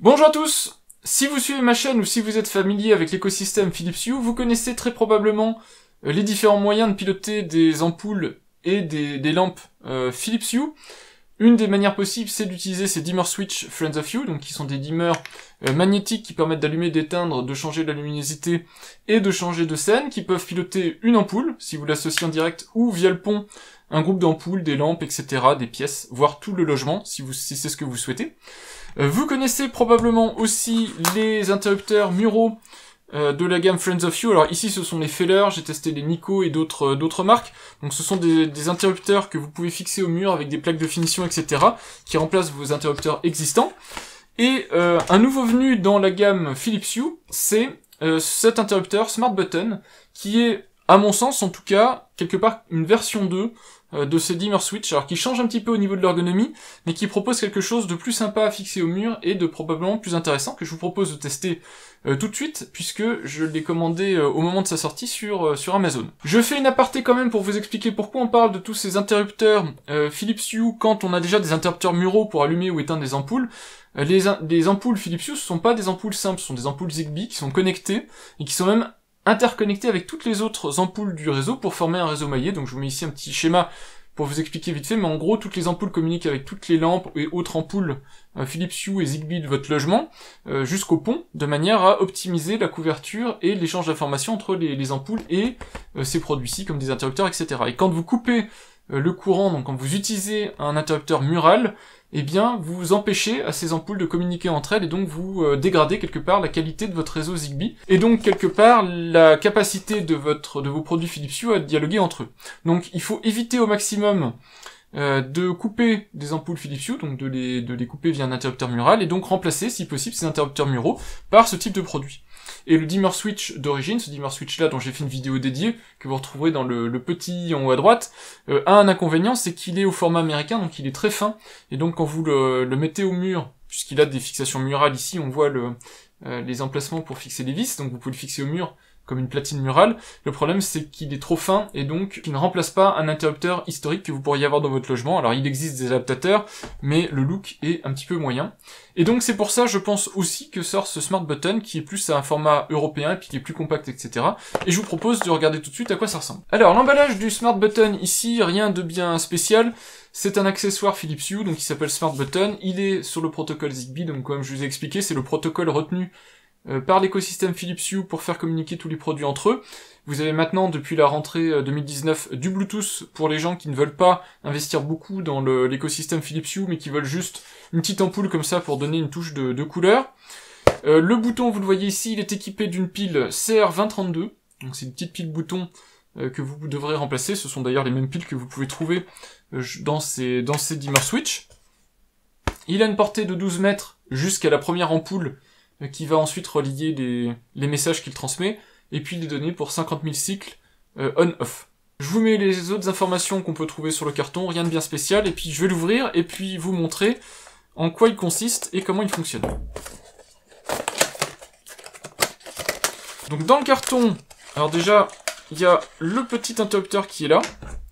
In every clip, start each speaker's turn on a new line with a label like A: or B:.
A: Bonjour à tous Si vous suivez ma chaîne ou si vous êtes familier avec l'écosystème Philips Hue, vous connaissez très probablement euh, les différents moyens de piloter des ampoules et des, lampes euh, Philips Hue. Une des manières possibles, c'est d'utiliser ces dimmer switch Friends of Hue, donc qui sont des dimmers euh, magnétiques qui permettent d'allumer, d'éteindre, de changer la luminosité et de changer de scène, qui peuvent piloter une ampoule, si vous l'associez en direct, ou via le pont, un groupe d'ampoules, des lampes, etc., des pièces, voire tout le logement, si c'est ce que vous souhaitez. Euh, vous connaissez probablement aussi les interrupteurs muraux euh, de la gamme Friends of You. Alors ici, ce sont les Feller, j'ai testé les Nico et d'autres euh, d'autres marques. Donc ce sont des, interrupteurs que vous pouvez fixer au mur avec des plaques de finition, etc., qui remplacent vos interrupteurs existants. Et un nouveau venu dans la gamme Philips Hue, c'est cet interrupteur Smart Button, qui est, à mon sens en tout cas, quelque part une version 2 euh, de ces dimmer switch, alors qui change un petit peu au niveau de l'ergonomie, mais qui propose quelque chose de plus sympa à fixer au mur et de probablement plus intéressant que je vous propose de tester euh, tout de suite puisque je l'ai commandé euh, au moment de sa sortie sur sur Amazon. Je fais une aparté quand même pour vous expliquer pourquoi on parle de tous ces interrupteurs Philips Hue quand on a déjà des interrupteurs muraux pour allumer ou éteindre des ampoules. Les, ampoules Philips Hue ce sont pas des ampoules simples, ce sont des ampoules Zigbee qui sont connectées et qui sont même interconnecté avec toutes les autres ampoules du réseau pour former un réseau maillé. Donc je vous mets ici un petit schéma pour vous expliquer vite fait, mais en gros, toutes les ampoules communiquent avec toutes les lampes et autres ampoules euh, Philips Hue et Zigbee de votre logement euh, jusqu'au pont, de manière à optimiser la couverture et l'échange d'informations entre les, ampoules et euh, ces produits-ci, comme des interrupteurs, etc. Et quand vous coupez le courant, donc quand vous utilisez un interrupteur mural, eh bien, vous empêchez à ces ampoules de communiquer entre elles et donc vous euh, dégradez quelque part la qualité de votre réseau Zigbee et donc quelque part la capacité de votre de vos produits Philips Hue à dialoguer entre eux. Donc, il faut éviter au maximum euh, de couper des ampoules Philips Hue, donc de les, de les couper via un interrupteur mural, et donc remplacer, si possible, ces interrupteurs muraux par ce type de produit. Et le dimmer switch d'origine, ce dimmer switch là dont j'ai fait une vidéo dédiée, que vous retrouverez dans le, petit en haut à droite, euh, a un inconvénient, c'est qu'il est au format américain, donc il est très fin, et donc quand vous le, mettez au mur, puisqu'il a des fixations murales ici, on voit euh, les emplacements pour fixer les vis, donc vous pouvez le fixer au mur comme une platine murale. Le problème, c'est qu'il est trop fin et donc il ne remplace pas un interrupteur historique que vous pourriez avoir dans votre logement. Alors il existe des adaptateurs, mais le look est un petit peu moyen. Et donc c'est pour ça, je pense aussi que sort ce Smart Button qui est plus à un format européen et puis qui est plus compact, etc. Et je vous propose de regarder tout de suite à quoi ça ressemble. Alors l'emballage du Smart Button ici, rien de bien spécial. C'est un accessoire Philips Hue, donc il s'appelle Smart Button. Il est sur le protocole Zigbee, donc comme je vous ai expliqué, c'est le protocole retenu euh, par l'écosystème Philips Hue pour faire communiquer tous les produits entre eux. Vous avez maintenant, depuis la rentrée 2019, euh, du Bluetooth pour les gens qui ne veulent pas investir beaucoup dans l'écosystème Philips Hue, mais qui veulent juste une petite ampoule comme ça pour donner une touche de, couleur. Euh, le bouton, vous le voyez ici, il est équipé d'une pile CR2032. Donc c'est une petite pile bouton que vous devrez remplacer. Ce sont d'ailleurs les mêmes piles que vous pouvez trouver dans ces, dans ces dimmer switch. Il a une portée de 12 mètres jusqu'à la première ampoule euh, qui va ensuite relier les, messages qu'il transmet, et puis les données pour 50 000 cycles euh, on-off. Je vous mets les autres informations qu'on peut trouver sur le carton, rien de bien spécial, et puis je vais l'ouvrir, et puis vous montrer en quoi il consiste et comment il fonctionne. Donc dans le carton, alors déjà, il y a le petit interrupteur qui est là,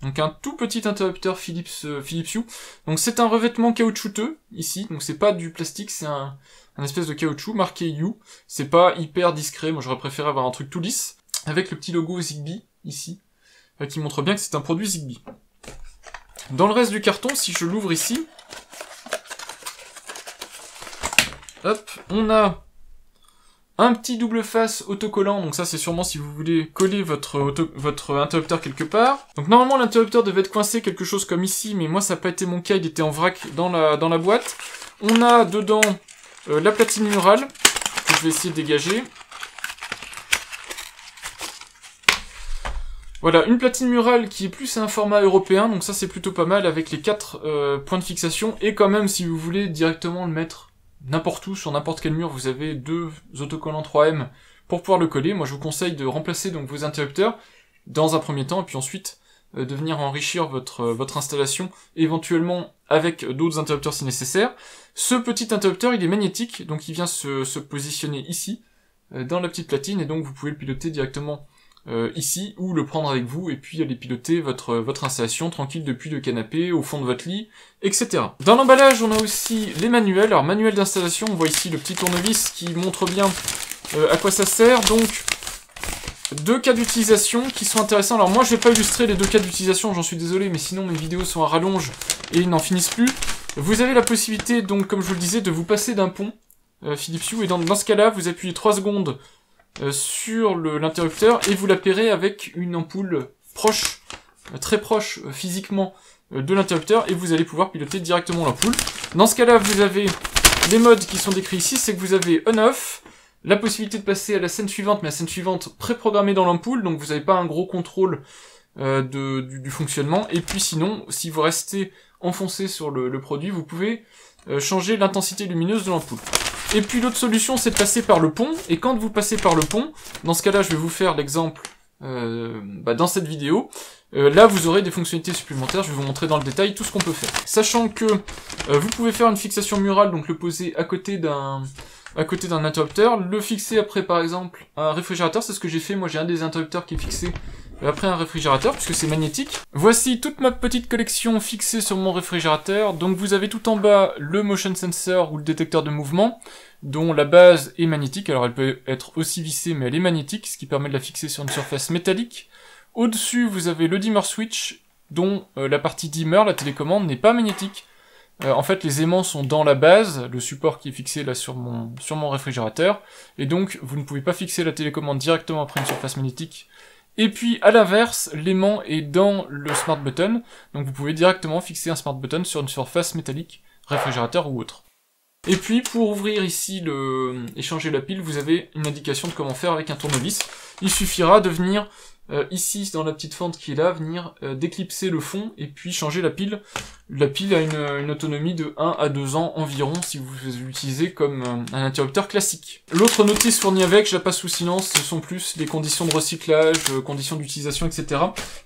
A: donc un tout petit interrupteur Philips euh, Philips Donc c'est un revêtement caoutchouteux ici, donc c'est pas du plastique, c'est un, espèce de caoutchouc marqué U. C'est pas hyper discret, moi j'aurais préféré avoir un truc tout lisse avec le petit logo Zigbee ici euh, qui montre bien que c'est un produit Zigbee. Dans le reste du carton, si je l'ouvre ici, hop, on a un petit double face autocollant, donc ça c'est sûrement si vous voulez coller votre, votre interrupteur quelque part. Donc normalement l'interrupteur devait être coincé quelque chose comme ici, mais moi ça n'a pas été mon cas, il était en vrac dans la, boîte. On a dedans euh, la platine murale, que je vais essayer de dégager. Voilà, une platine murale qui est plus un format européen, donc ça c'est plutôt pas mal avec les quatre euh, points de fixation, et quand même si vous voulez directement le mettre n'importe où, sur n'importe quel mur, vous avez deux autocollants 3M pour pouvoir le coller. Moi, je vous conseille de remplacer donc vos interrupteurs dans un premier temps, et puis ensuite euh, de venir enrichir votre, euh, votre installation, éventuellement avec d'autres interrupteurs si nécessaire. Ce petit interrupteur, il est magnétique, donc il vient se, positionner ici, euh, dans la petite platine, et donc vous pouvez le piloter directement euh, ici ou le prendre avec vous et puis aller piloter votre, euh, votre installation tranquille depuis le canapé, au fond de votre lit, etc. Dans l'emballage, on a aussi les manuels. Alors, manuel d'installation, on voit ici le petit tournevis qui montre bien euh, à quoi ça sert. Donc, deux cas d'utilisation qui sont intéressants. Alors moi je vais pas illustrer les deux cas d'utilisation, j'en suis désolé, mais sinon mes vidéos sont à rallonge et ils n'en finissent plus. Vous avez la possibilité donc comme je vous le disais de vous passer d'un pont Philips Hue et dans, dans ce cas là vous appuyez 3 secondes euh, sur l'interrupteur et vous la pairez avec une ampoule proche, euh, très proche euh, physiquement de l'interrupteur et vous allez pouvoir piloter directement l'ampoule. Dans ce cas-là, vous avez les modes qui sont décrits ici, c'est que vous avez on-off, la possibilité de passer à la scène suivante, mais la scène suivante préprogrammée dans l'ampoule, donc vous n'avez pas un gros contrôle du, fonctionnement. Et puis sinon, si vous restez enfoncé sur le, le produit, vous pouvez euh, changer l'intensité lumineuse de l'ampoule. Et puis l'autre solution, c'est de passer par le pont. Et quand vous passez par le pont, dans ce cas-là, je vais vous faire l'exemple euh, bah, dans cette vidéo. Euh, là, vous aurez des fonctionnalités supplémentaires. Je vais vous montrer dans le détail tout ce qu'on peut faire. Sachant que vous pouvez faire une fixation murale, donc le poser à côté d'un à côté d'un interrupteur, le fixer après par exemple un réfrigérateur, c'est ce que j'ai fait, moi j'ai un des interrupteurs qui est fixé euh, après un réfrigérateur puisque c'est magnétique. Voici toute ma petite collection fixée sur mon réfrigérateur. Donc vous avez tout en bas le motion sensor ou le détecteur de mouvement dont la base est magnétique. Alors elle peut être aussi vissée mais elle est magnétique ce qui permet de la fixer sur une surface métallique. Au-dessus vous avez le dimmer switch dont euh, la partie dimmer, la télécommande, n'est pas magnétique. Euh, en fait, les aimants sont dans la base, le support qui est fixé là sur mon, sur mon réfrigérateur, et donc vous ne pouvez pas fixer la télécommande directement après une surface magnétique et puis à l'inverse, l'aimant est dans le smart button, donc vous pouvez directement fixer un smart button sur une surface métallique, réfrigérateur ou autre. Et puis pour ouvrir ici le échanger la pile, vous avez une indication de comment faire avec un tournevis. Il suffira de venir euh, ici dans la petite fente qui est là, venir euh, déclipser le fond et puis changer la pile. La pile a une, autonomie de 1 à 2 ans environ si vous l'utilisez comme euh, un interrupteur classique. L'autre notice fournie avec, je la passe sous silence, ce sont plus les conditions de recyclage, conditions d'utilisation, etc.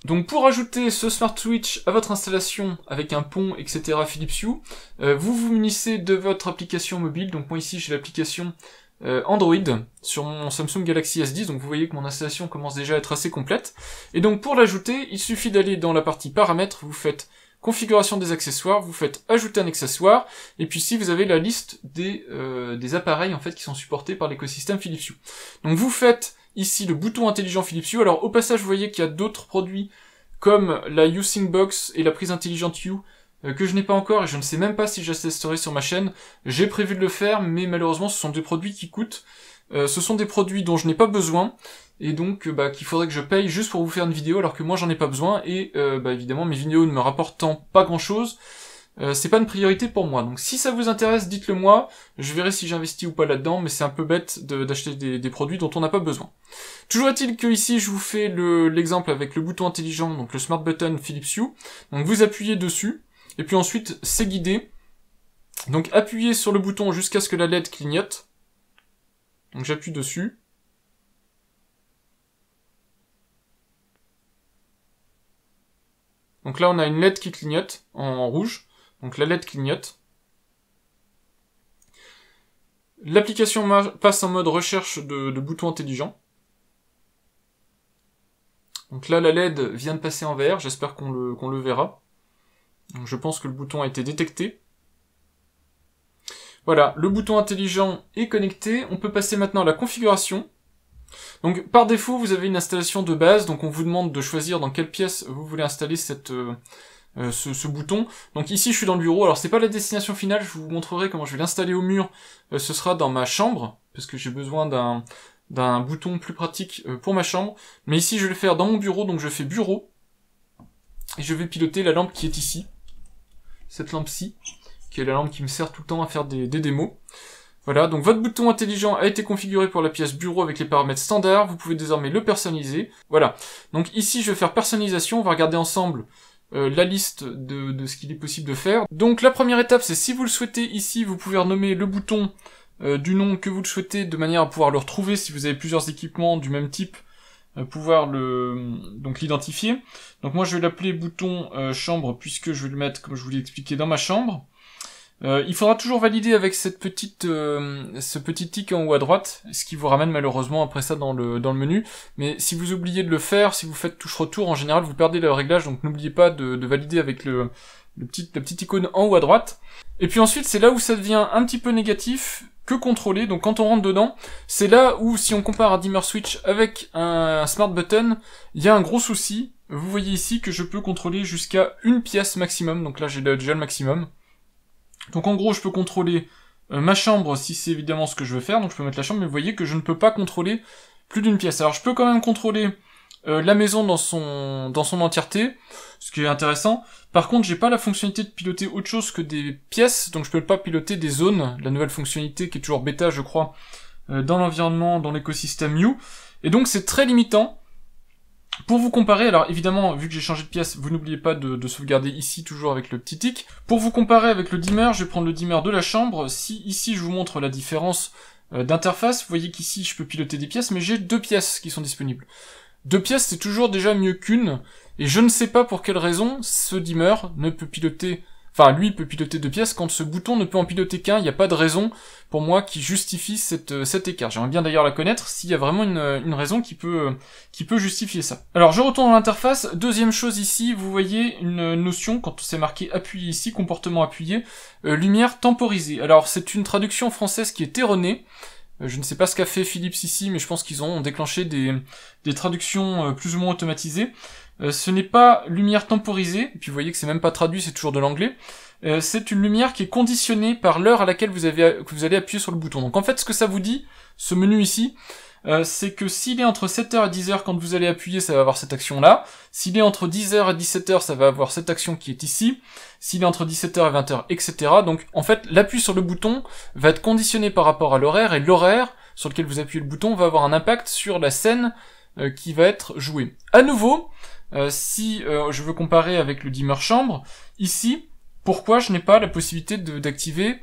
A: Donc pour ajouter ce Smart Switch à votre installation avec un pont, etc. Philips Hue, vous vous munissez de votre application mobile. Donc moi ici j'ai l'application euh, Android sur mon Samsung Galaxy S10, donc vous voyez que mon installation commence déjà à être assez complète. Et donc pour l'ajouter, il suffit d'aller dans la partie paramètres, vous faites configuration des accessoires, vous faites ajouter un accessoire, et puis ici vous avez la liste des, euh, des appareils en fait qui sont supportés par l'écosystème Philips Hue. Donc vous faites ici le bouton intelligent Philips Hue, alors au passage vous voyez qu'il y a d'autres produits comme la using Box et la prise intelligente Hue euh, que je n'ai pas encore et je ne sais même pas si je sur ma chaîne. J'ai prévu de le faire, mais malheureusement ce sont des produits qui coûtent. Euh, ce sont des produits dont je n'ai pas besoin et donc euh, bah, qu'il faudrait que je paye juste pour vous faire une vidéo alors que moi j'en ai pas besoin et bah, évidemment mes vidéos ne me rapportant pas grand chose. Euh, c'est pas une priorité pour moi. Donc si ça vous intéresse, dites-le moi. Je verrai si j'investis ou pas là-dedans, mais c'est un peu bête d'acheter des, produits dont on n'a pas besoin. Toujours est-il que ici, je vous fais l'exemple avec le bouton intelligent, donc le Smart Button Philips Hue. Donc vous appuyez dessus, et puis ensuite, c'est guidé. Donc appuyez sur le bouton jusqu'à ce que la LED clignote. Donc j'appuie dessus. Donc là, on a une LED qui clignote en rouge. Donc la LED clignote. L'application passe en mode recherche de, de boutons intelligents. Donc là, la LED vient de passer en vert. J'espère qu'on le verra. Donc je pense que le bouton a été détecté. Voilà, le bouton intelligent est connecté. On peut passer maintenant à la configuration. Donc par défaut, vous avez une installation de base, donc on vous demande de choisir dans quelle pièce vous voulez installer cette, euh, euh, ce, bouton. Donc ici, je suis dans le bureau. Alors c'est pas la destination finale, je vous montrerai comment je vais l'installer au mur. Euh, ce sera dans ma chambre, parce que j'ai besoin d'un d'un bouton plus pratique pour ma chambre. Mais ici, je vais le faire dans mon bureau, donc je fais bureau. Et je vais piloter la lampe qui est ici cette lampe-ci, qui est la lampe qui me sert tout le temps à faire des, démos. Voilà, donc votre bouton intelligent a été configuré pour la pièce bureau avec les paramètres standards, vous pouvez désormais le personnaliser. Voilà, donc ici je vais faire personnalisation, on va regarder ensemble euh, la liste de, ce qu'il est possible de faire. Donc la première étape c'est si vous le souhaitez ici, vous pouvez renommer le bouton euh, du nom que vous le souhaitez de manière à pouvoir le retrouver si vous avez plusieurs équipements du même type euh, pouvoir le donc l'identifier. Donc moi je vais l'appeler bouton euh, chambre puisque je vais le mettre comme je vous l'ai expliqué dans ma chambre. Euh, il faudra toujours valider avec cette petite ce petit tic en haut à droite, ce qui vous ramène malheureusement après ça dans le menu. Mais si vous oubliez de le faire, si vous faites touche retour, en général vous perdez le réglage, donc n'oubliez pas de, valider avec le, petit, la petite icône en haut à droite. Et puis ensuite, c'est là où ça devient un petit peu négatif, contrôler. Donc quand on rentre dedans, c'est là où si on compare un dimmer switch avec un smart button, il y a un gros souci. Vous voyez ici que je peux contrôler jusqu'à une pièce maximum. Donc là j'ai déjà le maximum. Donc en gros je peux contrôler euh, ma chambre si c'est évidemment ce que je veux faire. Donc je peux mettre la chambre mais vous voyez que je ne peux pas contrôler plus d'une pièce. Alors je peux quand même contrôler euh, la maison dans son dans son entièreté, ce qui est intéressant. Par contre, j'ai pas la fonctionnalité de piloter autre chose que des pièces, donc je peux pas piloter des zones, la nouvelle fonctionnalité qui est toujours bêta, je crois, euh, dans l'environnement, dans l'écosystème You. Et donc c'est très limitant. Pour vous comparer, alors évidemment, vu que j'ai changé de pièce, vous n'oubliez pas de, sauvegarder ici, toujours avec le petit tic. Pour vous comparer avec le dimmer, je vais prendre le dimmer de la chambre. Si ici je vous montre la différence euh, d'interface, vous voyez qu'ici je peux piloter des pièces, mais j'ai deux pièces qui sont disponibles. Deux pièces, c'est toujours déjà mieux qu'une, et je ne sais pas pour quelle raison ce dimmer ne peut piloter... Enfin, lui, peut piloter deux pièces, quand ce bouton ne peut en piloter qu'un, il n'y a pas de raison, pour moi, qui justifie euh, cet écart. J'aimerais bien d'ailleurs la connaître, s'il y a vraiment une, euh, raison euh, qui peut, justifier ça. Alors, je retourne dans l'interface. Deuxième chose ici, vous voyez une notion, quand c'est marqué appuyé ici, comportement appuyé, lumière temporisée. Alors, c'est une traduction française qui est erronée, euh, je ne sais pas ce qu'a fait Philips ici, mais je pense qu'ils ont déclenché des, traductions euh, plus ou moins automatisées. Euh, ce n'est pas lumière temporisée, et puis vous voyez que c'est même pas traduit, c'est toujours de l'anglais. c'est une lumière qui est conditionnée par l'heure à laquelle vous, avez, vous allez appuyer sur le bouton. Donc en fait, ce que ça vous dit, ce menu ici, euh, c'est que s'il est entre 7h et 10h quand vous allez appuyer, ça va avoir cette action-là. S'il est entre 10h et 17h, ça va avoir cette action qui est ici. S'il est entre 17h et 20h, etc. Donc en fait, l'appui sur le bouton va être conditionné par rapport à l'horaire, et l'horaire sur lequel vous appuyez le bouton va avoir un impact sur la scène euh, qui va être jouée. À nouveau, euh, si je veux comparer avec le dimmer chambre, ici, pourquoi je n'ai pas la possibilité d'activer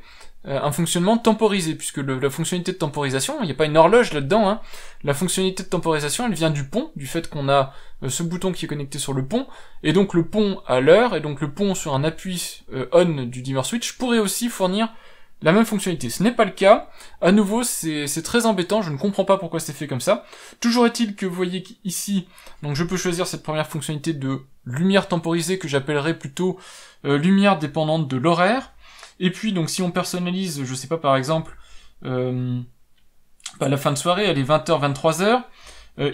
A: euh, un fonctionnement temporisé, puisque la fonctionnalité de temporisation, il n'y a pas une horloge là-dedans, hein. la fonctionnalité de temporisation, elle vient du pont, du fait qu'on a euh, ce bouton qui est connecté sur le pont, et donc le pont à l'heure, et donc le pont sur un appui euh, on du dimmer switch pourrait aussi fournir la même fonctionnalité. Ce n'est pas le cas, à nouveau c'est très embêtant, je ne comprends pas pourquoi c'est fait comme ça. Toujours est-il que vous voyez ici, donc je peux choisir cette première fonctionnalité de lumière temporisée que j'appellerais plutôt lumière dépendante de l'horaire, et puis, donc, si on personnalise, je sais pas, par exemple, euh, bah, la fin de soirée, elle est 20h, euh, 23h.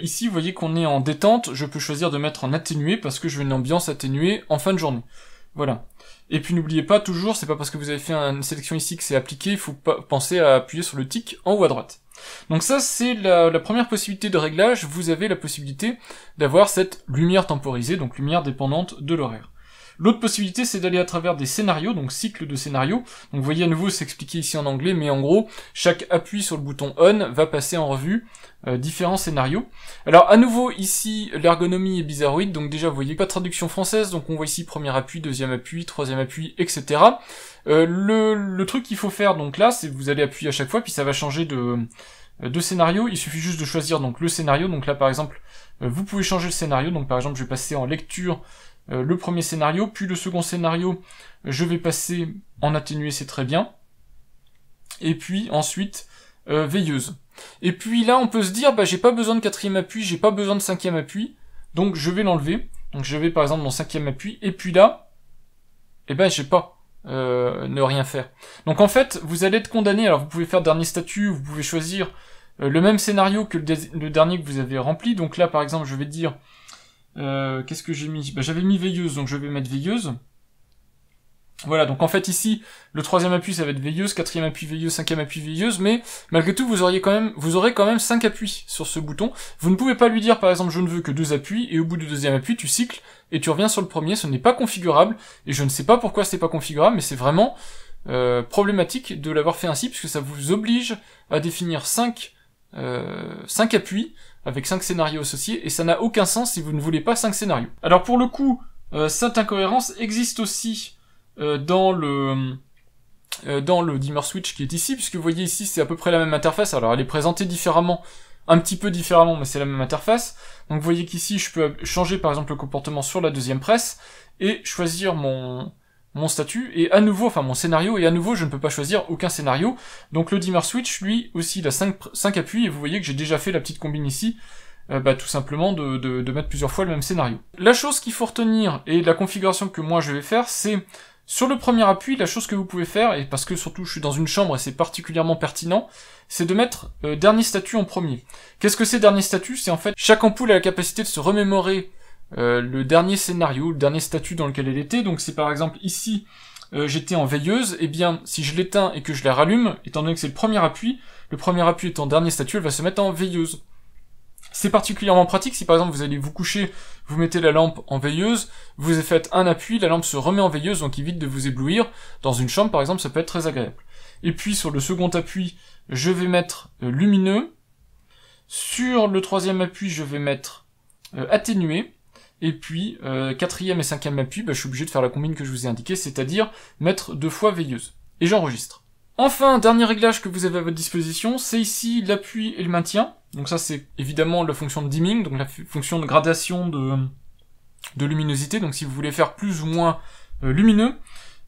A: ici, vous voyez qu'on est en détente. Je peux choisir de mettre en atténué parce que je veux une ambiance atténuée en fin de journée. Voilà. Et puis n'oubliez pas toujours, c'est pas parce que vous avez fait une sélection ici que c'est appliqué, il faut pas penser à appuyer sur le tic en haut à droite. Donc ça c'est la, première possibilité de réglage, vous avez la possibilité d'avoir cette lumière temporisée, donc lumière dépendante de l'horaire. L'autre possibilité, c'est d'aller à travers des scénarios, donc cycle de scénarios. Donc vous voyez à nouveau c'est expliqué ici en anglais, mais en gros, chaque appui sur le bouton on va passer en revue euh, différents scénarios. Alors à nouveau ici, l'ergonomie est bizarroïde, donc déjà vous voyez pas de traduction française, donc on voit ici premier appui, deuxième appui, troisième appui, etc. Euh, le, truc qu'il faut faire donc là, c'est vous allez appuyer à chaque fois, puis ça va changer de euh, de scénario, il suffit juste de choisir donc le scénario. Donc là par exemple, vous pouvez changer le scénario. Donc par exemple, je vais passer en lecture euh, le premier scénario, puis le second scénario, je vais passer en atténué, c'est très bien. Et puis ensuite, euh, veilleuse. Et puis là, on peut se dire, bah j'ai pas besoin de quatrième appui, j'ai pas besoin de cinquième appui, donc je vais l'enlever. Donc je vais par exemple mon cinquième appui, et puis là, eh ben j'ai pas euh, ne rien faire. Donc en fait, vous allez être condamné. Alors vous pouvez faire dernier statut, vous pouvez choisir le même scénario que le dernier que vous avez rempli. Donc là, par exemple, je vais dire euh, qu'est-ce que j'ai mis bah, J'avais mis veilleuse, donc je vais mettre veilleuse. Voilà, donc en fait ici, le troisième appui ça va être veilleuse, quatrième appui veilleuse, cinquième appui veilleuse, mais malgré tout vous auriez quand même, vous aurez quand même cinq appuis sur ce bouton. Vous ne pouvez pas lui dire par exemple je ne veux que deux appuis, et au bout du deuxième appui tu cycles et tu reviens sur le premier, ce n'est pas configurable, et je ne sais pas pourquoi c'est pas configurable, mais c'est vraiment euh, problématique de l'avoir fait ainsi, puisque ça vous oblige à définir cinq, euh, cinq appuis, avec 5 scénarios associés, et ça n'a aucun sens si vous ne voulez pas 5 scénarios. Alors pour le coup, cette euh, incohérence existe aussi euh, dans le euh, dans le dimmer switch qui est ici, puisque vous voyez ici c'est à peu près la même interface, alors elle est présentée différemment, un petit peu différemment, mais c'est la même interface. Donc vous voyez qu'ici je peux changer par exemple le comportement sur la deuxième presse, et choisir mon, mon statut et à nouveau, enfin mon scénario, et à nouveau je ne peux pas choisir aucun scénario. Donc le dimmer switch, lui aussi, il a 5, appuis, et vous voyez que j'ai déjà fait la petite combine ici, euh, bah, tout simplement de, de, mettre plusieurs fois le même scénario. La chose qu'il faut retenir, et la configuration que moi je vais faire, c'est... Sur le premier appui, la chose que vous pouvez faire, et parce que surtout je suis dans une chambre et c'est particulièrement pertinent, c'est de mettre euh, dernier statut en premier. Qu'est-ce que c'est dernier statut C'est en fait chaque ampoule a la capacité de se remémorer euh, le dernier scénario, le dernier statut dans lequel elle était. Donc c'est par exemple ici, euh, j'étais en veilleuse, et eh bien si je l'éteins et que je la rallume, étant donné que c'est le premier appui, le premier appui étant dernier statut, elle va se mettre en veilleuse. C'est particulièrement pratique si par exemple vous allez vous coucher, vous mettez la lampe en veilleuse, vous faites un appui, la lampe se remet en veilleuse, donc évite de vous éblouir. Dans une chambre par exemple, ça peut être très agréable. Et puis sur le second appui, je vais mettre euh, lumineux. Sur le troisième appui, je vais mettre atténué. Et puis, euh, quatrième et cinquième appui, bah, je suis obligé de faire la combine que je vous ai indiquée, c'est-à-dire mettre deux fois veilleuse. Et j'enregistre. Enfin, dernier réglage que vous avez à votre disposition, c'est ici l'appui et le maintien. Donc ça, c'est évidemment la fonction de dimming, donc la fonction de gradation de, luminosité. Donc si vous voulez faire plus ou moins euh, lumineux,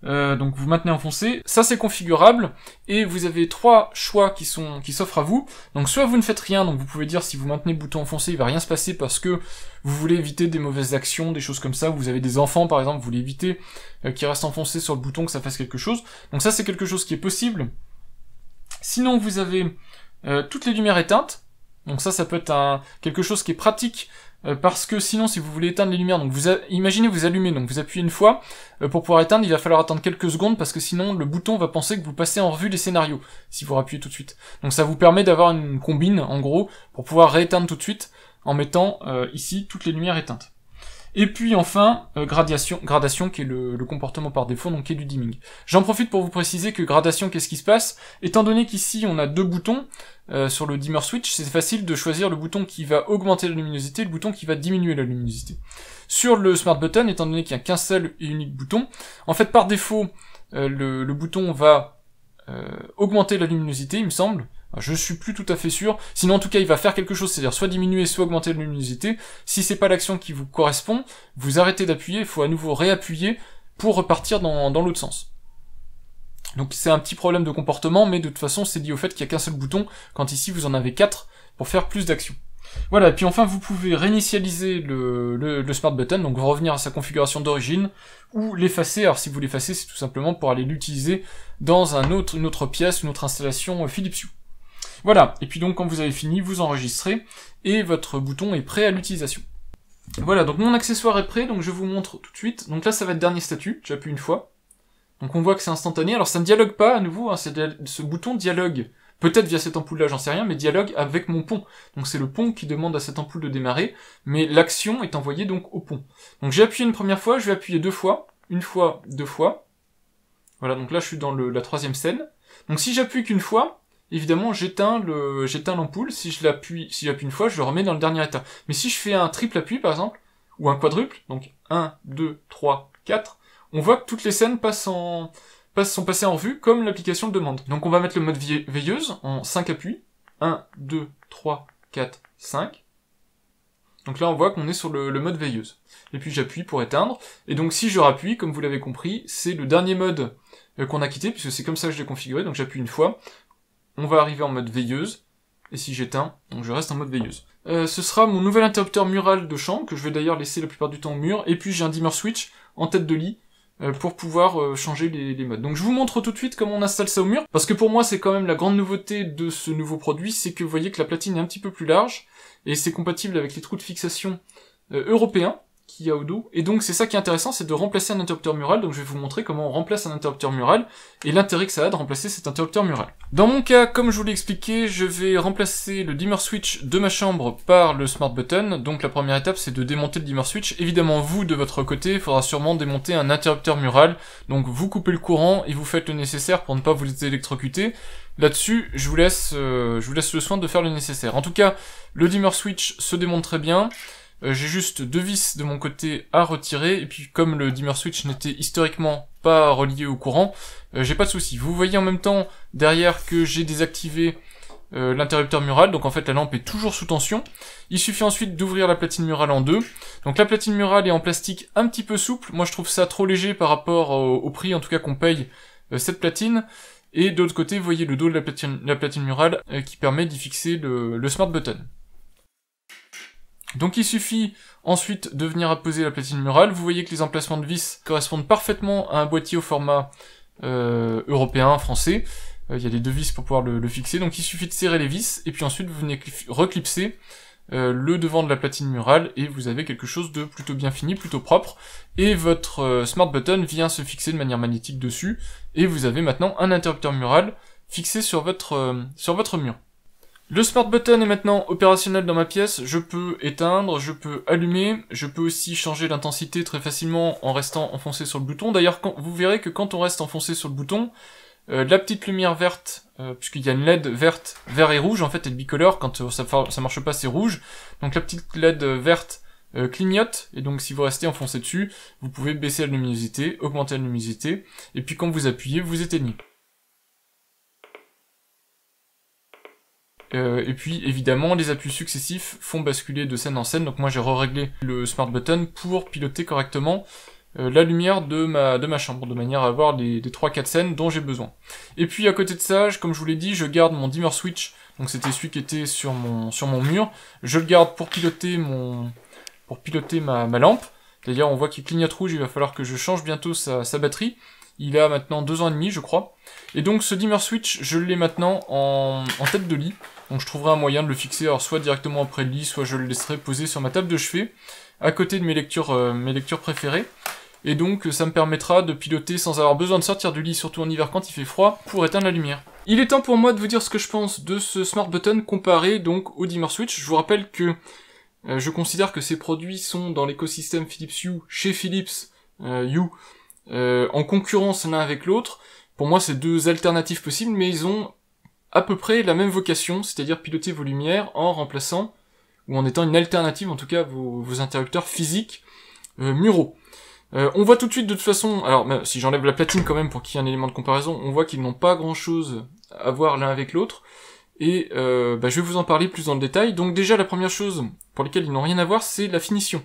A: euh, donc vous maintenez enfoncé, ça c'est configurable, et vous avez trois choix qui sont qui s'offrent à vous. Donc soit vous ne faites rien, donc vous pouvez dire si vous maintenez le bouton enfoncé, il va rien se passer parce que vous voulez éviter des mauvaises actions, des choses comme ça, vous avez des enfants par exemple, vous voulez éviter euh, qu'ils restent enfoncés sur le bouton, que ça fasse quelque chose. Donc ça c'est quelque chose qui est possible. Sinon vous avez euh, toutes les lumières éteintes, donc ça, ça peut être un, quelque chose qui est pratique euh, parce que sinon, si vous voulez éteindre les lumières, donc vous imaginez vous allumez, donc vous appuyez une fois euh, pour pouvoir éteindre, il va falloir attendre quelques secondes parce que sinon le bouton va penser que vous passez en revue les scénarios si vous appuyez tout de suite. Donc ça vous permet d'avoir une combine en gros pour pouvoir rééteindre tout de suite en mettant euh, ici toutes les lumières éteintes. Et puis enfin, euh, gradation, gradation qui est le, comportement par défaut, donc qui est du dimming. J'en profite pour vous préciser que gradation, qu'est-ce qui se passe Étant donné qu'ici on a deux boutons euh, sur le dimmer switch, c'est facile de choisir le bouton qui va augmenter la luminosité et le bouton qui va diminuer la luminosité. Sur le smart button, étant donné qu'il n'y a qu'un seul et unique bouton, en fait par défaut, euh, le, bouton va augmenter la luminosité, il me semble, je suis plus tout à fait sûr. Sinon, en tout cas, il va faire quelque chose, c'est-à-dire soit diminuer, soit augmenter la luminosité. Si c'est pas l'action qui vous correspond, vous arrêtez d'appuyer, il faut à nouveau réappuyer pour repartir dans, dans l'autre sens. Donc c'est un petit problème de comportement, mais de toute façon, c'est lié au fait qu'il n'y a qu'un seul bouton, quand ici vous en avez quatre pour faire plus d'actions. Voilà, et puis enfin vous pouvez réinitialiser le, le, smart button, donc revenir à sa configuration d'origine, ou l'effacer, alors si vous l'effacez c'est tout simplement pour aller l'utiliser dans un autre, une autre pièce, une autre installation euh, Philips voilà, et puis donc quand vous avez fini, vous enregistrez, et votre bouton est prêt à l'utilisation. Voilà, donc mon accessoire est prêt, donc je vous montre tout de suite. Donc là, ça va être dernier statut, j'appuie une fois. Donc on voit que c'est instantané. Alors ça ne dialogue pas à nouveau, hein. ce bouton dialogue, peut-être via cette ampoule-là, j'en sais rien, mais dialogue avec mon pont. Donc c'est le pont qui demande à cette ampoule de démarrer, mais l'action est envoyée donc au pont. Donc j'ai appuyé une première fois, je vais appuyer deux fois, une fois, deux fois. Voilà, donc là je suis dans la troisième scène. Donc si j'appuie qu'une fois, évidemment, j'éteins le, j'éteins l'ampoule. Si je l'appuie, si j'appuie une fois, je le remets dans le dernier état. Mais si je fais un triple appui, par exemple, ou un quadruple, donc 1, 2, 3, 4, on voit que toutes les scènes passent en, sont passées en vue comme l'application le demande. Donc on va mettre le mode veilleuse en 5 appuis. 1, 2, 3, 4, 5. Donc là, on voit qu'on est sur le, le, mode veilleuse. Et puis j'appuie pour éteindre. Et donc si je rappuie, comme vous l'avez compris, c'est le dernier mode euh, qu'on a quitté, puisque c'est comme ça que je l'ai configuré. Donc j'appuie une fois, on va arriver en mode veilleuse. Et si j'éteins, donc je reste en mode veilleuse. Euh, ce sera mon nouvel interrupteur mural de champ, que je vais d'ailleurs laisser la plupart du temps au mur. Et puis j'ai un dimmer switch en tête de lit, euh, pour pouvoir euh, changer les, les, modes. Donc je vous montre tout de suite comment on installe ça au mur, parce que pour moi c'est quand même la grande nouveauté de ce nouveau produit, c'est que vous voyez que la platine est un petit peu plus large, et c'est compatible avec les trous de fixation européens. Et donc c'est ça qui est intéressant, c'est de remplacer un interrupteur mural. Donc je vais vous montrer comment on remplace un interrupteur mural et l'intérêt que ça a de remplacer cet interrupteur mural. Dans mon cas, comme je vous l'ai expliqué, je vais remplacer le dimmer switch de ma chambre par le smart button. Donc la première étape c'est de démonter le dimmer switch. Évidemment vous de votre côté, il faudra sûrement démonter un interrupteur mural. Donc vous coupez le courant et vous faites le nécessaire pour ne pas vous électrocuter. Là-dessus, je vous laisse euh, je vous laisse le soin de faire le nécessaire. En tout cas, le dimmer switch se démonte très bien. Euh, j'ai juste deux vis de mon côté à retirer, et puis comme le dimmer switch n'était historiquement pas relié au courant, euh, j'ai pas de souci. Vous voyez en même temps derrière que j'ai désactivé euh, l'interrupteur mural, donc en fait la lampe est toujours sous tension. Il suffit ensuite d'ouvrir la platine murale en deux. Donc la platine murale est en plastique un petit peu souple, moi je trouve ça trop léger par rapport au, prix en tout cas qu'on paye cette platine. Et de l'autre côté, vous voyez le dos de la platine, murale qui permet d'y fixer le smart button. Donc il suffit ensuite de venir apposer la platine murale. Vous voyez que les emplacements de vis correspondent parfaitement à un boîtier au format euh, européen, français. Euh, il y a les deux vis pour pouvoir le, fixer. Donc il suffit de serrer les vis et puis ensuite vous venez reclipser euh, le devant de la platine murale et vous avez quelque chose de plutôt bien fini, plutôt propre. Et votre smart button vient se fixer de manière magnétique dessus et vous avez maintenant un interrupteur mural fixé sur votre, sur votre mur. Le Smart Button est maintenant opérationnel dans ma pièce, je peux éteindre, je peux allumer, je peux aussi changer l'intensité très facilement en restant enfoncé sur le bouton. D'ailleurs, vous verrez que quand on reste enfoncé sur le bouton, euh, la petite lumière verte, euh, puisqu'il y a une LED verte, vert et rouge, en fait, elle est bicolore, quand euh, ça, ça marche pas, c'est rouge. Donc la petite LED verte clignote, et donc si vous restez enfoncé dessus, vous pouvez baisser la luminosité, augmenter la luminosité, et puis quand vous appuyez, vous éteignez. Euh, et puis évidemment, les appuis successifs font basculer de scène en scène. Donc moi j'ai réglé le smart button pour piloter correctement euh, la lumière de ma, chambre, de manière à avoir les, 3-4 scènes dont j'ai besoin. Et puis à côté de ça, comme je vous l'ai dit, je garde mon dimmer switch, donc c'était celui qui était sur mon, sur mon mur. Je le garde pour piloter mon pour piloter ma, ma lampe. D'ailleurs, on voit qu'il clignote rouge, il va falloir que je change bientôt sa, batterie. Il a maintenant 2 ans et demi, je crois. Et donc ce dimmer switch, je l'ai maintenant en tête de lit. Donc je trouverai un moyen de le fixer, soit directement après le lit, soit je le laisserai poser sur ma table de chevet, à côté de mes lectures, euh, mes lectures préférées. Et donc ça me permettra de piloter sans avoir besoin de sortir du lit, surtout en hiver quand il fait froid, pour éteindre la lumière. Il est temps pour moi de vous dire ce que je pense de ce Smart Button comparé donc au Dimmer Switch. Je vous rappelle que euh, je considère que ces produits sont dans l'écosystème Philips Hue, chez Philips euh, Hue, en concurrence l'un avec l'autre. Pour moi, c'est deux alternatives possibles, mais ils ont à peu près la même vocation, c'est-à-dire piloter vos lumières en remplaçant, ou en étant une alternative en tout cas, vos, interrupteurs physiques euh, muraux. Euh, on voit tout de suite de toute façon, alors ben, si j'enlève la platine quand même pour qu'il y ait un élément de comparaison, on voit qu'ils n'ont pas grand-chose à voir l'un avec l'autre, et euh, ben, je vais vous en parler plus dans le détail. Donc déjà la première chose pour laquelle ils n'ont rien à voir, c'est la finition.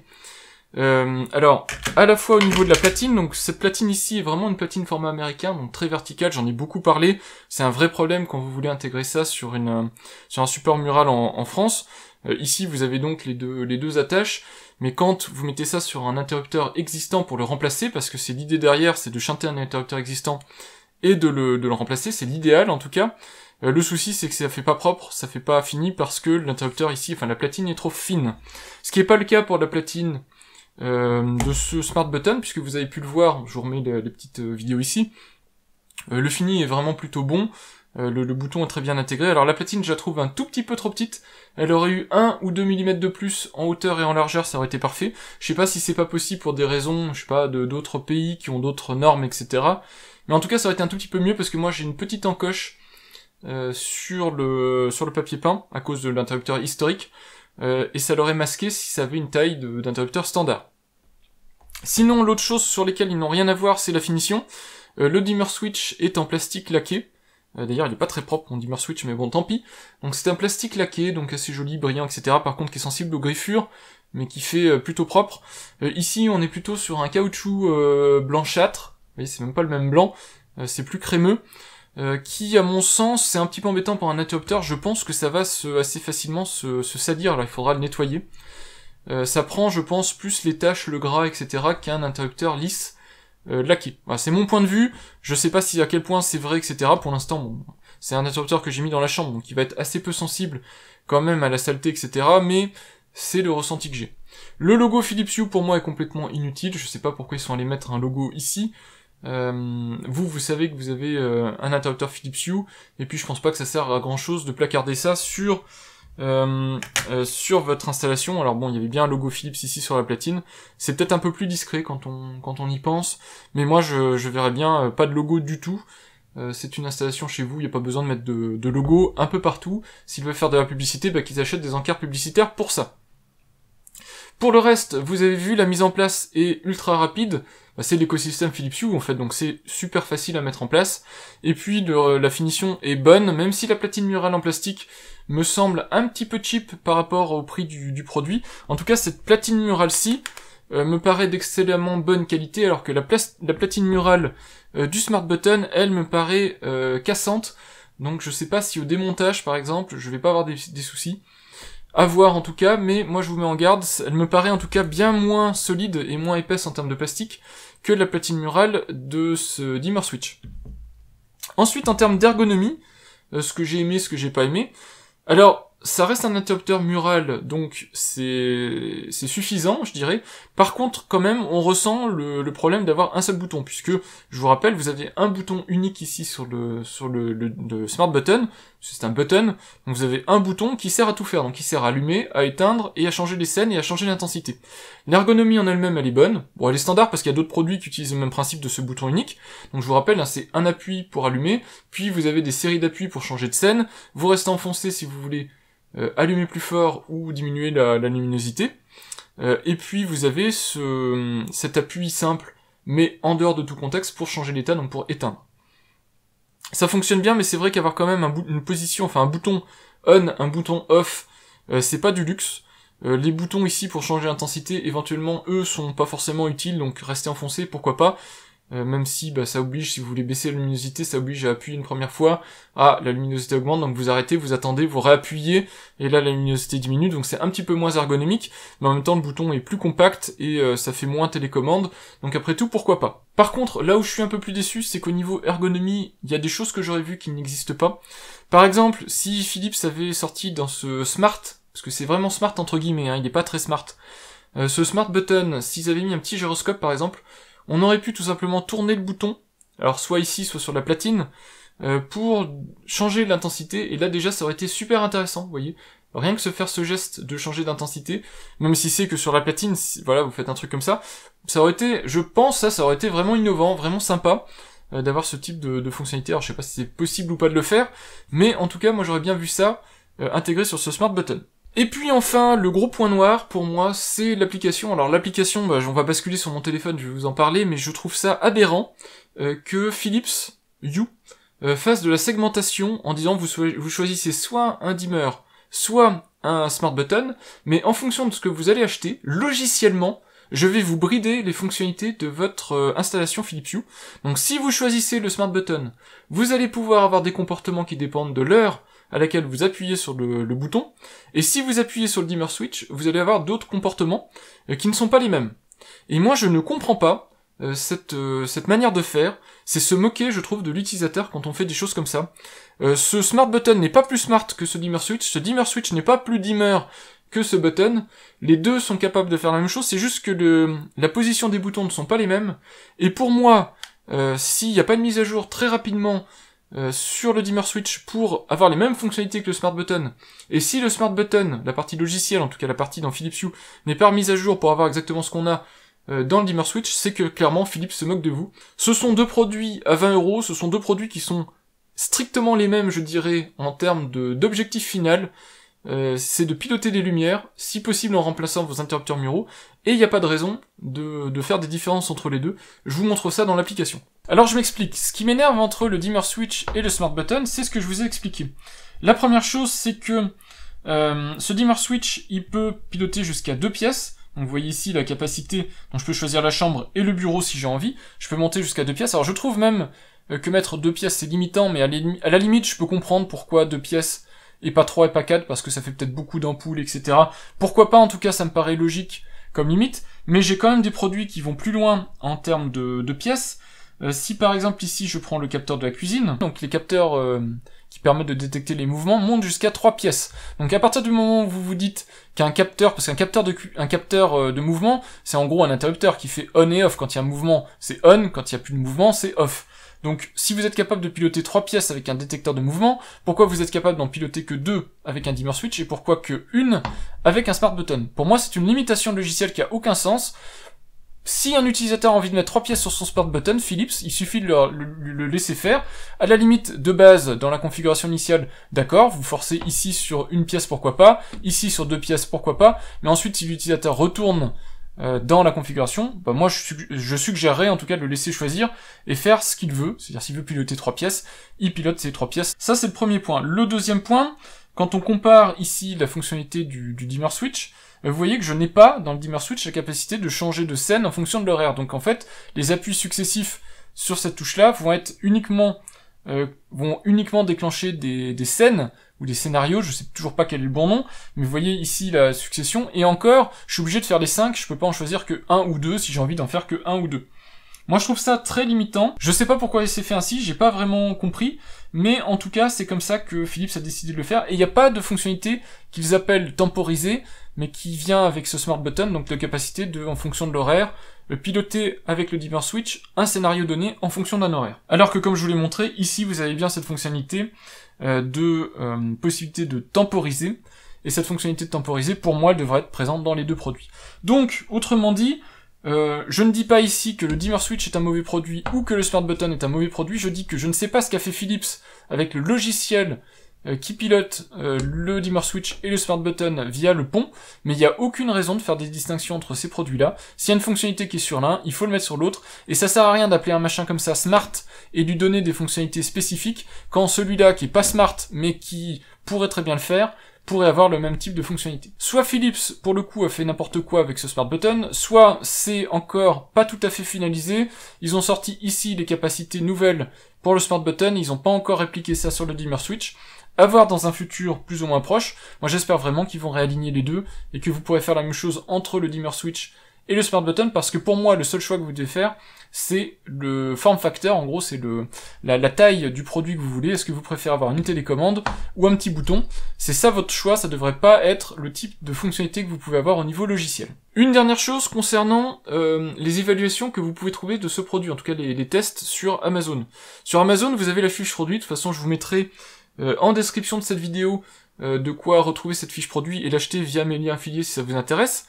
A: Euh, alors, à la fois au niveau de la platine, donc cette platine ici est vraiment une platine format américain, donc très verticale, j'en ai beaucoup parlé, c'est un vrai problème quand vous voulez intégrer ça sur, une, euh, sur un support mural en, France. Euh, ici, vous avez donc les deux, les deux attaches, mais quand vous mettez ça sur un interrupteur existant pour le remplacer, parce que c'est l'idée derrière, c'est de chanter un interrupteur existant et de le, de le remplacer, c'est l'idéal en tout cas, le souci, c'est que ça fait pas propre, ça fait pas fini parce que l'interrupteur ici, enfin la platine est trop fine. Ce qui est pas le cas pour la platine euh, de ce Smart Button, puisque vous avez pu le voir, je vous remets les, petites euh, vidéos ici, euh, le fini est vraiment plutôt bon, le, bouton est très bien intégré. Alors la platine, je la trouve un tout petit peu trop petite. Elle aurait eu un ou deux mm de plus en hauteur et en largeur, ça aurait été parfait. Je sais pas si c'est pas possible pour des raisons, je sais pas, de d'autres pays qui ont d'autres normes, etc. Mais en tout cas, ça aurait été un tout petit peu mieux parce que moi j'ai une petite encoche sur le sur le papier peint à cause de l'interrupteur historique. Euh, et ça l'aurait masqué si ça avait une taille d'interrupteur standard. Sinon, l'autre chose sur lesquelles ils n'ont rien à voir, c'est la finition. Euh, le dimmer switch est en plastique laqué. Euh, d'ailleurs, il est pas très propre, mon dimmer switch, mais bon, tant pis. Donc c'est un plastique laqué, donc assez joli, brillant, etc. Par contre, qui est sensible aux griffures, mais qui fait plutôt propre. ici, on est plutôt sur un caoutchouc blanchâtre. Vous voyez, c'est même pas le même blanc. c'est plus crémeux. Euh, qui, à mon sens, c'est un petit peu embêtant pour un interrupteur. Je pense que ça va se, assez facilement se, se salir. Là, il faudra le nettoyer. Euh, ça prend, je pense, plus les tâches, le gras, etc., qu'un interrupteur lisse, euh, laqué. c'est mon point de vue. Je sais pas si à quel point c'est vrai, etc. Pour l'instant, c'est un interrupteur que j'ai mis dans la chambre, donc il va être assez peu sensible quand même à la saleté, etc. Mais c'est le ressenti que j'ai. Le logo Philips Hue pour moi est complètement inutile. Je sais pas pourquoi ils sont allés mettre un logo ici. Euh, vous, vous savez que vous avez euh, un interrupteur Philips Hue, et puis je pense pas que ça sert à grand chose de placarder ça sur euh, euh, sur votre installation. Alors bon, il y avait bien un logo Philips ici sur la platine. C'est peut-être un peu plus discret quand on quand on y pense, mais moi je, je verrais bien pas de logo du tout. c'est une installation chez vous, il n'y a pas besoin de mettre de, logo un peu partout. S'ils veulent faire de la publicité, bah, qu'ils achètent des encarts publicitaires pour ça. Pour le reste, vous avez vu, la mise en place est ultra rapide. Bah, c'est l'écosystème Philips Hue en fait, donc c'est super facile à mettre en place. Et puis la finition est bonne, même si la platine murale en plastique me semble un petit peu cheap par rapport au prix du, produit. En tout cas, cette platine murale-ci euh, me paraît d'excellemment bonne qualité, alors que la, platine murale euh, du Smart Button, elle me paraît euh, cassante. Donc je sais pas si au démontage par exemple, je vais pas avoir des soucis. À voir en tout cas, mais moi je vous mets en garde, elle me paraît en tout cas bien moins solide et moins épaisse en termes de plastique que la platine murale de ce Dimmer Switch. Ensuite, en termes d'ergonomie, euh, ce que j'ai aimé, ce que j'ai pas aimé. Alors, ça reste un interrupteur mural, donc c'est suffisant, je dirais. Par contre, quand même, on ressent le, problème d'avoir un seul bouton, puisque, je vous rappelle, vous avez un bouton unique ici sur le, sur le smart button, c'est un button, donc vous avez un bouton qui sert à tout faire, donc qui sert à allumer, à éteindre, et à changer les scènes, et à changer l'intensité. L'ergonomie en elle-même, elle est bonne, bon elle est standard parce qu'il y a d'autres produits qui utilisent le même principe de ce bouton unique, donc je vous rappelle, hein, c'est un appui pour allumer, puis vous avez des séries d'appuis pour changer de scène, vous restez enfoncé si vous voulez euh, allumer plus fort ou diminuer la, luminosité, euh, et puis vous avez ce, cet appui simple, mais en dehors de tout contexte, pour changer l'état, donc pour éteindre ça fonctionne bien, mais c'est vrai qu'avoir quand même un une position, enfin un bouton on, un bouton off, euh, c'est pas du luxe. Euh, les boutons ici pour changer l'intensité, éventuellement, eux, sont pas forcément utiles, donc rester enfoncés, pourquoi pas. Euh, même si bah, ça oblige, si vous voulez baisser la luminosité, ça oblige à appuyer une première fois, ah, la luminosité augmente, donc vous arrêtez, vous attendez, vous réappuyez, et là la luminosité diminue, donc c'est un petit peu moins ergonomique, mais en même temps le bouton est plus compact, et euh, ça fait moins télécommande, donc après tout, pourquoi pas. Par contre, là où je suis un peu plus déçu, c'est qu'au niveau ergonomie, il y a des choses que j'aurais vu qui n'existent pas. Par exemple, si Philips avait sorti dans ce Smart, parce que c'est vraiment Smart entre guillemets, hein, il n'est pas très Smart, euh, ce Smart Button, s'ils avaient mis un petit gyroscope par exemple, on aurait pu tout simplement tourner le bouton, alors soit ici, soit sur la platine, euh, pour changer l'intensité, et là déjà ça aurait été super intéressant, vous voyez. Rien que se faire ce geste de changer d'intensité, même si c'est que sur la platine, voilà, vous faites un truc comme ça, ça aurait été, je pense, ça, ça aurait été vraiment innovant, vraiment sympa euh, d'avoir ce type de, fonctionnalité. Alors je sais pas si c'est possible ou pas de le faire, mais en tout cas, moi j'aurais bien vu ça euh, intégré sur ce smart button. Et puis enfin, le gros point noir pour moi, c'est l'application. Alors l'application, bah, on va basculer sur mon téléphone, je vais vous en parler, mais je trouve ça aberrant euh, que Philips You euh, fasse de la segmentation en disant vous, vous choisissez soit un dimmer, soit un smart button, mais en fonction de ce que vous allez acheter, logiciellement, je vais vous brider les fonctionnalités de votre euh, installation Philips You. Donc si vous choisissez le smart button, vous allez pouvoir avoir des comportements qui dépendent de l'heure à laquelle vous appuyez sur le, bouton, et si vous appuyez sur le dimmer switch, vous allez avoir d'autres comportements euh, qui ne sont pas les mêmes. Et moi je ne comprends pas euh, cette, euh, cette manière de faire, c'est se moquer je trouve de l'utilisateur quand on fait des choses comme ça. ce smart button n'est pas plus smart que ce dimmer switch, ce dimmer switch n'est pas plus dimmer que ce button. Les deux sont capables de faire la même chose, c'est juste que le, la position des boutons ne sont pas les mêmes. Et pour moi, s'il n'y a pas de mise à jour très rapidement euh, sur le dimmer switch pour avoir les mêmes fonctionnalités que le smart button. Et si le smart button, la partie logicielle, en tout cas la partie dans Philips Hue, n'est pas mise à jour pour avoir exactement ce qu'on a euh, dans le dimmer switch, c'est que clairement Philips se moque de vous. Ce sont deux produits à 20 euros, ce sont deux produits qui sont strictement les mêmes, je dirais, en termes d'objectif final. Euh, c'est de piloter des lumières, si possible en remplaçant vos interrupteurs muraux, et il n'y a pas de raison de faire des différences entre les deux. Je vous montre ça dans l'application. Alors je m'explique, ce qui m'énerve entre le dimmer switch et le smart button, c'est ce que je vous ai expliqué. La première chose, c'est que euh, ce dimmer switch, il peut piloter jusqu'à deux pièces. Donc vous voyez ici la capacité, donc je peux choisir la chambre et le bureau si j'ai envie. Je peux monter jusqu'à deux pièces. Alors je trouve même euh, que mettre deux pièces c'est limitant, mais à la limite je peux comprendre pourquoi deux pièces et pas trois et pas quatre, parce que ça fait peut-être beaucoup d'ampoules, etc. Pourquoi pas, en tout cas ça me paraît logique comme limite, mais j'ai quand même des produits qui vont plus loin en termes de, de pièces. Euh, si par exemple ici je prends le capteur de la cuisine, donc les capteurs euh, qui permettent de détecter les mouvements montent jusqu'à 3 pièces. Donc à partir du moment où vous vous dites qu'un capteur, parce qu'un capteur de un capteur euh, de mouvement, c'est en gros un interrupteur qui fait on et off. Quand il y a un mouvement, c'est on, quand il n'y a plus de mouvement, c'est off. Donc si vous êtes capable de piloter 3 pièces avec un détecteur de mouvement, pourquoi vous êtes capable d'en piloter que 2 avec un dimmer switch et pourquoi que une avec un smart button Pour moi c'est une limitation logicielle qui a aucun sens si un utilisateur a envie de mettre trois pièces sur son Sport Button, Philips, il suffit de le, laisser faire. À la limite, de base, dans la configuration initiale, d'accord, vous forcez ici sur une pièce, pourquoi pas, ici sur deux pièces, pourquoi pas, mais ensuite, si l'utilisateur retourne euh, dans la configuration, bah moi je, suggérerais en tout cas de le laisser choisir et faire ce qu'il veut, c'est-à-dire s'il veut piloter trois pièces, il pilote ces trois pièces. Ça c'est le premier point. Le deuxième point, quand on compare ici la fonctionnalité du dimmer switch, vous voyez que je n'ai pas, dans le dimmer switch, la capacité de changer de scène en fonction de l'horaire. Donc en fait, les appuis successifs sur cette touche-là vont être uniquement euh, vont uniquement déclencher des, des, scènes ou des scénarios, je sais toujours pas quel est le bon nom, mais vous voyez ici la succession, et encore, je suis obligé de faire les 5, je peux pas en choisir que 1 ou 2 si j'ai envie d'en faire que 1 ou 2. Moi je trouve ça très limitant, je sais pas pourquoi il s'est fait ainsi, j'ai pas vraiment compris, mais en tout cas c'est comme ça que Philips a décidé de le faire, et il n'y a pas de fonctionnalité qu'ils appellent temporisée, mais qui vient avec ce smart button, donc la capacité de, en fonction de l'horaire, piloter avec le dimmer switch un scénario donné en fonction d'un horaire. Alors que comme je vous l'ai montré, ici vous avez bien cette fonctionnalité euh, de euh, possibilité de temporiser, et cette fonctionnalité de temporiser, pour moi, elle devrait être présente dans les deux produits. Donc, autrement dit, euh, je ne dis pas ici que le dimmer switch est un mauvais produit ou que le smart button est un mauvais produit, je dis que je ne sais pas ce qu'a fait Philips avec le logiciel euh, qui pilote euh, le dimmer switch et le smart button via le pont, mais il n'y a aucune raison de faire des distinctions entre ces produits-là. S'il y a une fonctionnalité qui est sur l'un, il faut le mettre sur l'autre, et ça sert à rien d'appeler un machin comme ça smart et lui donner des fonctionnalités spécifiques quand celui-là qui est pas smart mais qui pourrait très bien le faire pourrait avoir le même type de fonctionnalité. Soit Philips, pour le coup, a fait n'importe quoi avec ce smart button, soit c'est encore pas tout à fait finalisé. Ils ont sorti ici les capacités nouvelles pour le smart button, ils n'ont pas encore répliqué ça sur le dimmer switch à voir dans un futur plus ou moins proche. Moi j'espère vraiment qu'ils vont réaligner les deux et que vous pourrez faire la même chose entre le dimmer switch et le smart button parce que pour moi le seul choix que vous devez faire c'est le form factor en gros c'est le la, taille du produit que vous voulez est-ce que vous préférez avoir une télécommande ou un petit bouton c'est ça votre choix ça devrait pas être le type de fonctionnalité que vous pouvez avoir au niveau logiciel une dernière chose concernant euh, les évaluations que vous pouvez trouver de ce produit en tout cas les tests sur Amazon sur Amazon vous avez la fiche produit de toute façon je vous mettrai euh, en description de cette vidéo euh, de quoi retrouver cette fiche produit et l'acheter via mes liens affiliés si ça vous intéresse.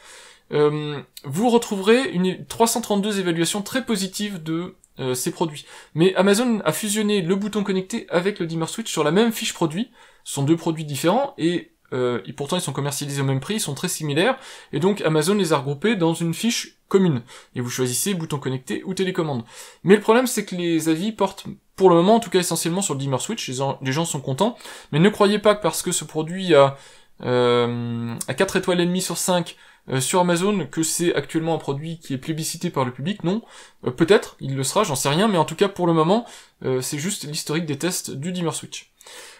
A: Euh, vous retrouverez une 332 évaluations très positives de ces produits. Mais Amazon a fusionné le bouton connecté avec le dimmer switch sur la même fiche produit, ce sont deux produits différents, et euh, et pourtant ils sont commercialisés au même prix, ils sont très similaires, et donc Amazon les a regroupés dans une fiche commune, et vous choisissez bouton connecté ou télécommande. Mais le problème c'est que les avis portent, pour le moment en tout cas essentiellement sur le dimmer switch, les, gens sont contents, mais ne croyez pas que parce que ce produit a, euh, 4 étoiles et demie sur 5 euh, sur Amazon, que c'est actuellement un produit qui est plébiscité par le public, non. Euh, peut-être, il le sera, j'en sais rien, mais en tout cas pour le moment, c'est juste l'historique des tests du dimmer switch.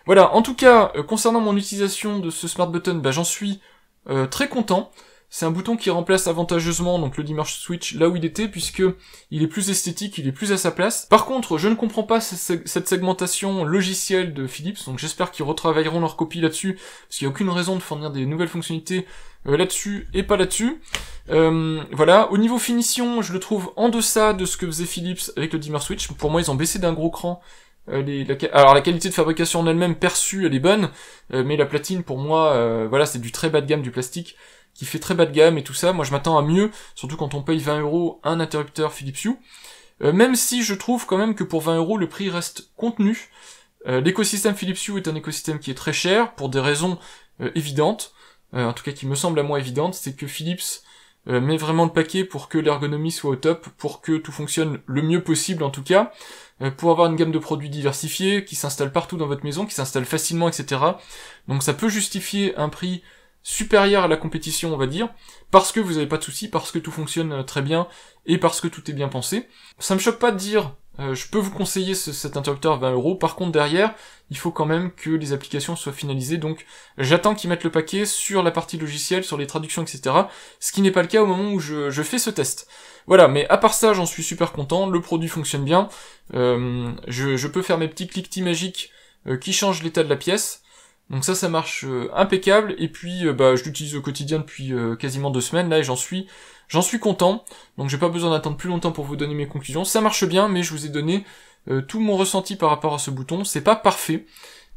A: Voilà, en tout cas, euh, concernant mon utilisation de ce smart button, bah, j'en suis euh, très content. C'est un bouton qui remplace avantageusement donc le Dimmer Switch là où il était puisque il est plus esthétique, il est plus à sa place. Par contre, je ne comprends pas cette segmentation logicielle de Philips, donc j'espère qu'ils retravailleront leur copie là-dessus parce qu'il n'y a aucune raison de fournir des nouvelles fonctionnalités euh, là-dessus et pas là-dessus. voilà, au niveau finition, je le trouve en deçà de ce que faisait Philips avec le Dimmer Switch. Pour moi, ils ont baissé d'un gros cran euh, alors la qualité de fabrication en elle-même perçue, elle est bonne, euh, mais la platine pour moi, euh, voilà, c'est du très bas de gamme du plastique qui fait très bas de gamme et tout ça. Moi, je m'attends à mieux, surtout quand on paye 20 euros un interrupteur Philips Hue. même si je trouve quand même que pour 20 euros, le prix reste contenu. L'écosystème Philips Hue est un écosystème qui est très cher pour des raisons évidentes, en tout cas qui me semble à moi évidente, c'est que Philips euh, Mais vraiment le paquet pour que l'ergonomie soit au top, pour que tout fonctionne le mieux possible en tout cas, euh, pour avoir une gamme de produits diversifiés qui s'installe partout dans votre maison, qui s'installe facilement, etc. Donc ça peut justifier un prix supérieur à la compétition, on va dire, parce que vous n'avez pas de soucis, parce que tout fonctionne euh, très bien et parce que tout est bien pensé. Ça me choque pas de dire euh, je peux vous conseiller cet interrupteur à 20 euros. Par contre, derrière, il faut quand même que les applications soient finalisées. Donc, j'attends qu'ils mettent le paquet sur la partie logicielle, sur les traductions, etc. Ce qui n'est pas le cas au moment où je, fais ce test. Voilà, mais à part ça, j'en suis super content. Le produit fonctionne bien. Euh, je, peux faire mes petits cliquetis magiques euh, qui changent l'état de la pièce. Donc ça, ça marche euh, impeccable. Et puis, euh, bah, je l'utilise au quotidien depuis euh, quasiment deux semaines là, et j'en suis, j'en suis content. Donc j'ai pas besoin d'attendre plus longtemps pour vous donner mes conclusions. Ça marche bien, mais je vous ai donné tout mon ressenti par rapport à ce bouton. C'est pas parfait.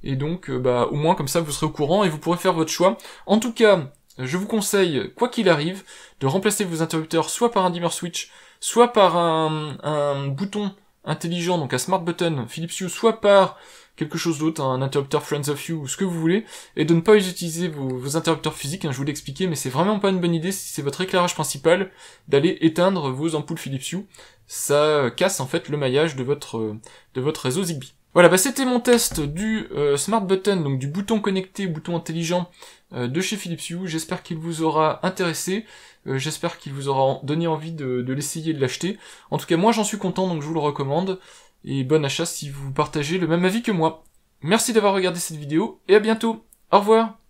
A: Et donc, bah, au moins comme ça, vous serez au courant et vous pourrez faire votre choix. En tout cas, je vous conseille, quoi qu'il arrive, de remplacer vos interrupteurs soit par un dimmer switch, soit par un, un bouton intelligent, donc un smart button Philips Hue, soit par quelque chose d'autre, un interrupteur Friends of You ou ce que vous voulez, et de ne pas utiliser vos, interrupteurs physiques, hein, je vous l'ai expliqué, mais c'est vraiment pas une bonne idée si c'est votre éclairage principal d'aller éteindre vos ampoules Philips Hue. Ça casse en fait le maillage de votre, de votre réseau Zigbee. Voilà, bah c'était mon test du euh, Smart Button, donc du bouton connecté, bouton intelligent euh, de chez Philips Hue. J'espère qu'il vous aura intéressé, euh, j'espère qu'il vous aura donné envie de, l'essayer de l'acheter. En tout cas, moi j'en suis content, donc je vous le recommande et bon achat si vous partagez le même avis que moi. Merci d'avoir regardé cette vidéo et à bientôt. Au revoir